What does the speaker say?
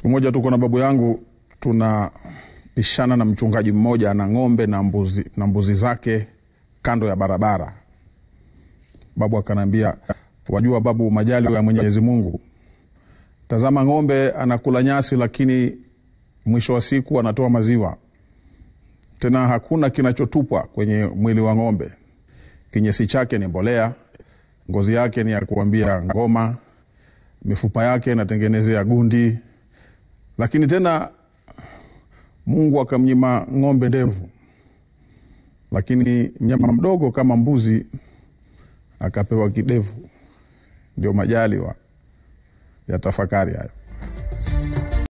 Siku moja tuko na babu yangu tunapishana na mchungaji mmoja na ng'ombe na mbuzi, na mbuzi zake kando ya barabara. Babu akaniambia, wajua babu, majali ya Mwenyezi Mungu, tazama ng'ombe anakula nyasi, lakini mwisho wa siku anatoa maziwa tena hakuna kinachotupwa kwenye mwili wa ng'ombe. Kinyesi chake ni mbolea, ngozi yake ni ya kuambia ngoma, mifupa yake inatengenezea gundi. Lakini tena Mungu akamnyima ng'ombe ndevu, lakini mnyama mdogo kama mbuzi akapewa kidevu. Ndio majaliwa ya tafakari hayo.